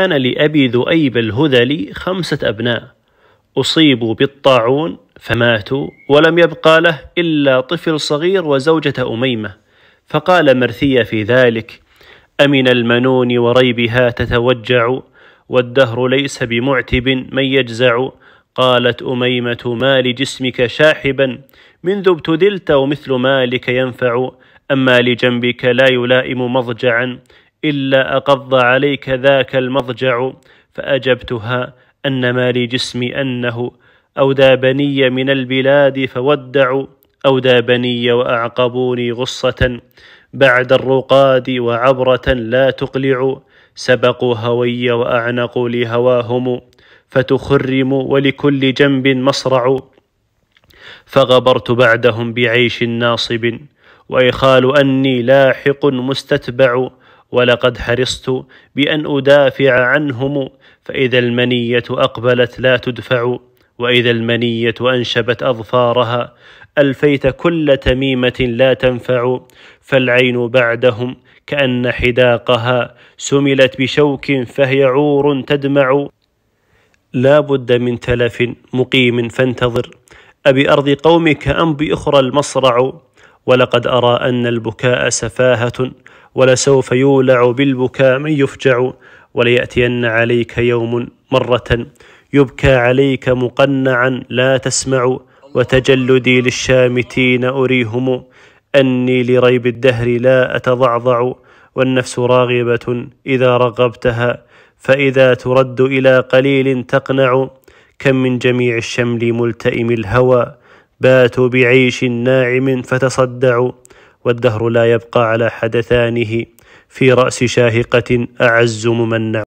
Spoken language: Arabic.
كان لأبي ذؤيب الهذلي خمسة أبناء أصيبوا بالطاعون فماتوا ولم يبقى له إلا طفل صغير وزوجة أميمة فقال مرثية في ذلك أمن المنون وريبها تتوجع والدهر ليس بمعتب من يجزع قالت أميمة ما لجسمك شاحبا منذ ابتذلت ومثل مالك ينفع أما لجنبك لا يلائم مضجعا إلا أقض عليك ذاك المضجع فأجبتها أن ما لي جسمي أنه أودى بني من البلاد فودعوا أودى بني وأعقبوني غصة بعد الرقاد وعبرة لا تقلع سبقوا هوي وأعنقوا لهواهم فتخرم ولكل جنب مصرع فغبرت بعدهم بعيش ناصب وإخال أني لاحق مستتبع ولقد حرصت بأن أدافع عنهم فإذا المنية أقبلت لا تدفع وإذا المنية أنشبت أظفارها ألفيت كل تميمة لا تنفع فالعين بعدهم كأن حداقها سملت بشوك فهي عور تدمع لا بد من تلف مقيم فانتظر أبي أرض قومك أم بأخرى المصرع ولقد أرى أن البكاء سفاهة ولسوف يولع بالبكاء من يفجع وليأتين عليك يوم مرة يبكى عليك مقنعا لا تسمع وتجلدي للشامتين أريهم أني لريب الدهر لا أتضعضع والنفس راغبة إذا رغبتها فإذا ترد إلى قليل تقنع كم من جميع الشمل ملتئم الهوى باتوا بعيش ناعم فتصدعوا والدهر لا يبقى على حدثانه في رأس شاهقة أعز ممنع